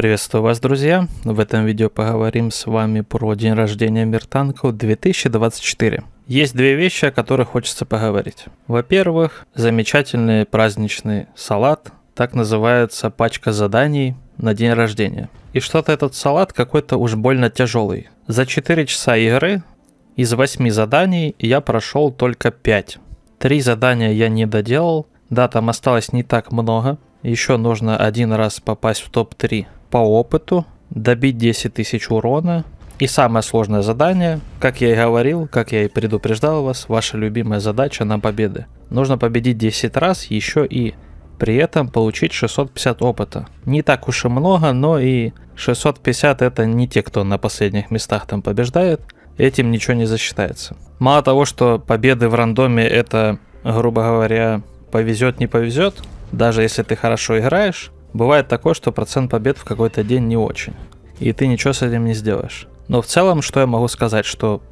Приветствую вас, друзья! В этом видео поговорим с вами про день рождения Миртанков 2024. Есть две вещи, о которых хочется поговорить. Во-первых, замечательный праздничный салат, так называется пачка заданий на день рождения. И что-то этот салат какой-то уж больно тяжелый. За 4 часа игры из 8 заданий я прошел только 5. Три задания я не доделал, да, там осталось не так много, еще нужно один раз попасть в топ-3 по опыту, добить 10 тысяч урона. И самое сложное задание, как я и говорил, как я и предупреждал вас, ваша любимая задача на победы. Нужно победить 10 раз еще и при этом получить 650 опыта. Не так уж и много, но и 650 это не те, кто на последних местах там побеждает. Этим ничего не засчитается. Мало того, что победы в рандоме это, грубо говоря, повезет, не повезет, даже если ты хорошо играешь, Бывает такое, что процент побед в какой-то день не очень, и ты ничего с этим не сделаешь. Но в целом, что я могу сказать, что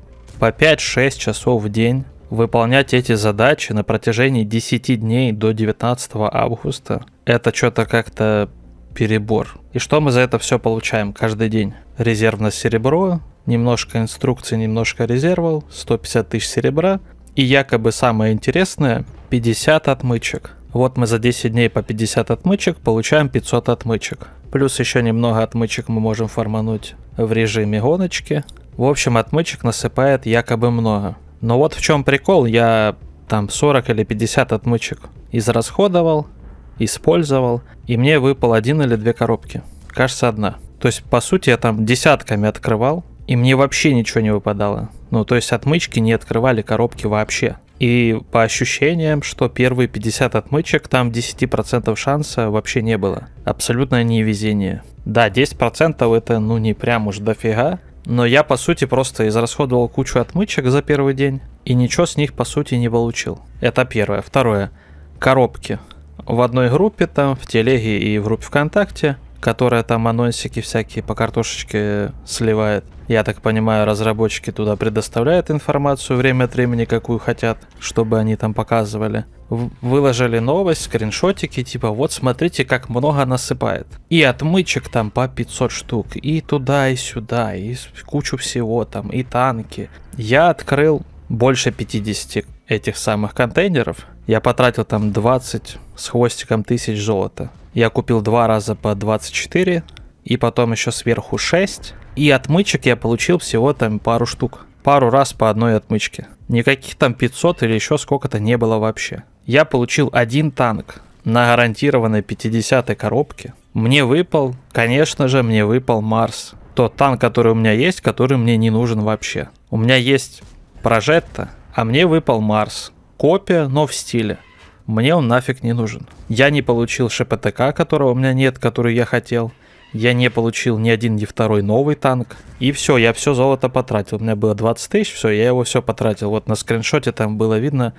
по 5-6 часов в день выполнять эти задачи на протяжении 10 дней до 19 августа, это что-то как-то перебор. И что мы за это все получаем каждый день? Резерв на серебро, немножко инструкции, немножко резервов, 150 тысяч серебра и якобы самое интересное 50 отмычек. Вот мы за 10 дней по 50 отмычек получаем 500 отмычек. Плюс еще немного отмычек мы можем формануть в режиме гоночки. В общем, отмычек насыпает якобы много. Но вот в чем прикол, я там 40 или 50 отмычек израсходовал, использовал, и мне выпал один или две коробки. Кажется, одна. То есть, по сути, я там десятками открывал, и мне вообще ничего не выпадало. Ну, то есть отмычки не открывали коробки вообще. И по ощущениям, что первые 50 отмычек там 10% шанса вообще не было. Абсолютное невезение. Да, 10% это ну не прям уж дофига, но я по сути просто израсходовал кучу отмычек за первый день и ничего с них по сути не получил. Это первое. Второе. Коробки. В одной группе там, в телеге и в группе ВКонтакте которая там анонсики всякие по картошечке сливает. Я так понимаю, разработчики туда предоставляют информацию время от времени, какую хотят, чтобы они там показывали. Выложили новость, скриншотики, типа вот смотрите, как много насыпает. И отмычек там по 500 штук, и туда, и сюда, и кучу всего там, и танки. Я открыл больше 50 этих самых контейнеров, я потратил там 20 с хвостиком тысяч золота. Я купил два раза по 24, и потом еще сверху 6. И отмычек я получил всего там пару штук. Пару раз по одной отмычке. Никаких там 500 или еще сколько-то не было вообще. Я получил один танк на гарантированной 50 коробке. Мне выпал, конечно же, мне выпал Марс. Тот танк, который у меня есть, который мне не нужен вообще. У меня есть Прожетта, а мне выпал Марс. Копия, но в стиле. Мне он нафиг не нужен. Я не получил ШПТК, которого у меня нет, который я хотел. Я не получил ни один, ни второй новый танк. И все, я все золото потратил. У меня было 20 тысяч, все, я его все потратил. Вот на скриншоте там было видно,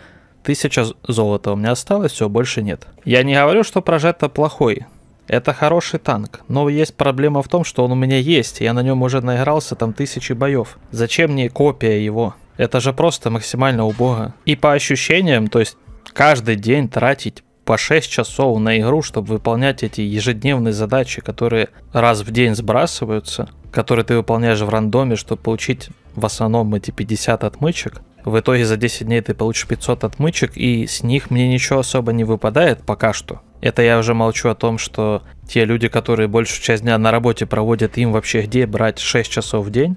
тысяча золота у меня осталось, все, больше нет. Я не говорю, что прожето плохой. Это хороший танк, но есть проблема в том, что он у меня есть, я на нем уже наигрался там тысячи боев. Зачем мне копия его? Это же просто максимально убого. И по ощущениям, то есть каждый день тратить по 6 часов на игру, чтобы выполнять эти ежедневные задачи, которые раз в день сбрасываются, которые ты выполняешь в рандоме, чтобы получить в основном эти 50 отмычек. В итоге за 10 дней ты получишь 500 отмычек, и с них мне ничего особо не выпадает пока что. Это я уже молчу о том, что те люди, которые большую часть дня на работе проводят, им вообще где брать 6 часов в день?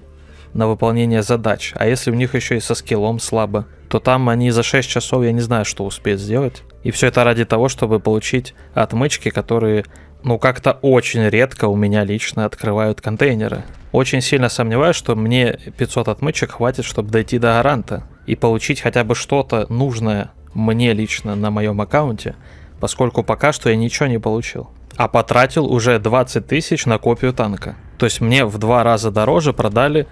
на выполнение задач. А если у них еще и со скиллом слабо, то там они за 6 часов, я не знаю, что успеют сделать. И все это ради того, чтобы получить отмычки, которые, ну, как-то очень редко у меня лично открывают контейнеры. Очень сильно сомневаюсь, что мне 500 отмычек хватит, чтобы дойти до гаранта и получить хотя бы что-то нужное мне лично на моем аккаунте, поскольку пока что я ничего не получил а потратил уже 20 тысяч на копию танка. То есть мне в два раза дороже продали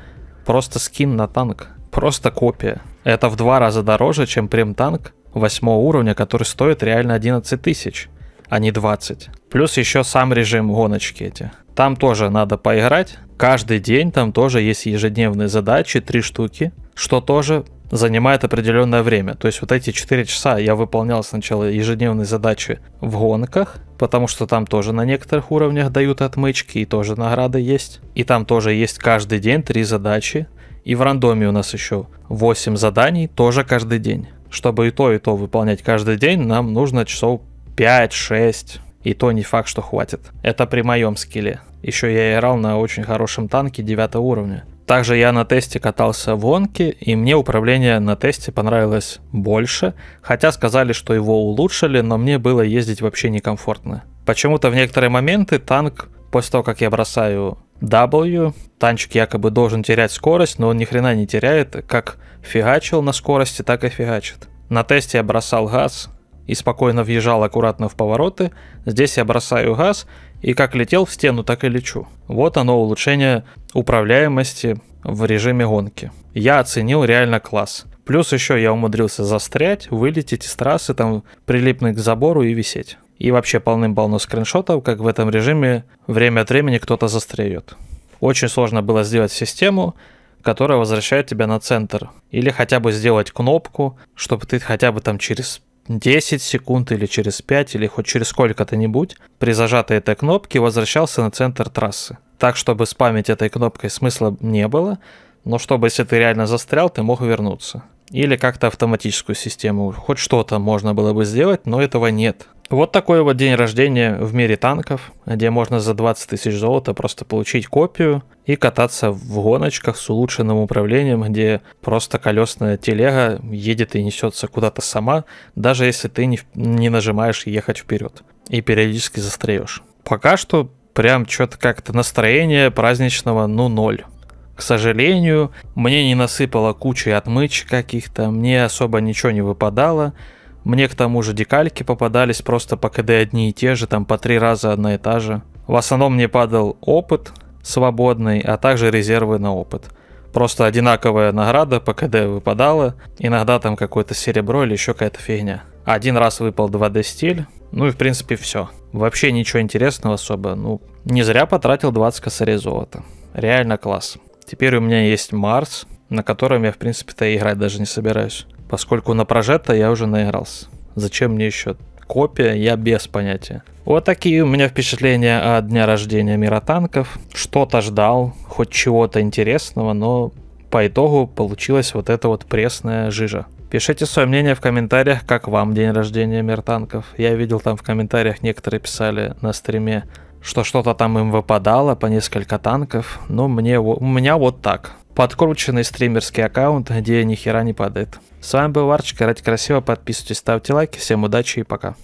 Просто скин на танк. Просто копия. Это в два раза дороже, чем прем-танк восьмого уровня, который стоит реально 11 тысяч, а не 20. Плюс еще сам режим гоночки эти. Там тоже надо поиграть. Каждый день там тоже есть ежедневные задачи, три штуки, что тоже занимает определенное время. То есть вот эти 4 часа я выполнял сначала ежедневные задачи в гонках, потому что там тоже на некоторых уровнях дают отмычки и тоже награды есть. И там тоже есть каждый день 3 задачи. И в рандоме у нас еще 8 заданий, тоже каждый день. Чтобы и то, и то выполнять каждый день, нам нужно часов 5-6. И то не факт, что хватит. Это при моем скилле. Еще я играл на очень хорошем танке 9 уровня. Также я на тесте катался в Онке, и мне управление на тесте понравилось больше, хотя сказали, что его улучшили, но мне было ездить вообще некомфортно. Почему-то в некоторые моменты танк, после того, как я бросаю W, танчик якобы должен терять скорость, но он ни хрена не теряет, как фигачил на скорости, так и фигачит. На тесте я бросал газ, и спокойно въезжал аккуратно в повороты. Здесь я бросаю газ, и как летел в стену, так и лечу. Вот оно улучшение управляемости в режиме гонки. Я оценил реально класс. Плюс еще я умудрился застрять, вылететь из трассы, там прилипнуть к забору и висеть. И вообще полным-полно скриншотов, как в этом режиме время от времени кто-то застреет. Очень сложно было сделать систему, которая возвращает тебя на центр. Или хотя бы сделать кнопку, чтобы ты хотя бы там через 10 секунд или через 5 или хоть через сколько-то нибудь при зажатой этой кнопке возвращался на центр трассы. Так, чтобы спамить этой кнопкой смысла не было, но чтобы если ты реально застрял, ты мог вернуться. Или как-то автоматическую систему. Хоть что-то можно было бы сделать, но этого нет. Вот такой вот день рождения в мире танков, где можно за 20 тысяч золота просто получить копию и кататься в гоночках с улучшенным управлением, где просто колесная телега едет и несется куда-то сама, даже если ты не, не нажимаешь ехать вперед и периодически застреешь. Пока что прям что-то как-то настроение праздничного ну ноль. К сожалению, мне не насыпало кучи отмыч каких-то, мне особо ничего не выпадало, мне к тому же декальки попадались просто по КД одни и те же, там по три раза одна и та же. В основном мне падал опыт свободный, а также резервы на опыт. Просто одинаковая награда по КД выпадала, иногда там какое-то серебро или еще какая-то фигня. Один раз выпал 2D стиль, ну и в принципе все. Вообще ничего интересного особо, ну не зря потратил 20 косарей золота. Реально класс. Теперь у меня есть Марс, на котором я, в принципе-то, и играть даже не собираюсь. Поскольку на прожето я уже наигрался. Зачем мне еще копия, я без понятия. Вот такие у меня впечатления о дня рождения Мира Танков. Что-то ждал, хоть чего-то интересного, но по итогу получилась вот эта вот пресная жижа. Пишите свое мнение в комментариях, как вам день рождения Мир Танков. Я видел там в комментариях, некоторые писали на стриме, что что-то там им выпадало по несколько танков. Но мне, у меня вот так подкрученный стримерский аккаунт, где ни хера не падает. С вами был Варчик, играть красиво, подписывайтесь, ставьте лайки, всем удачи и пока.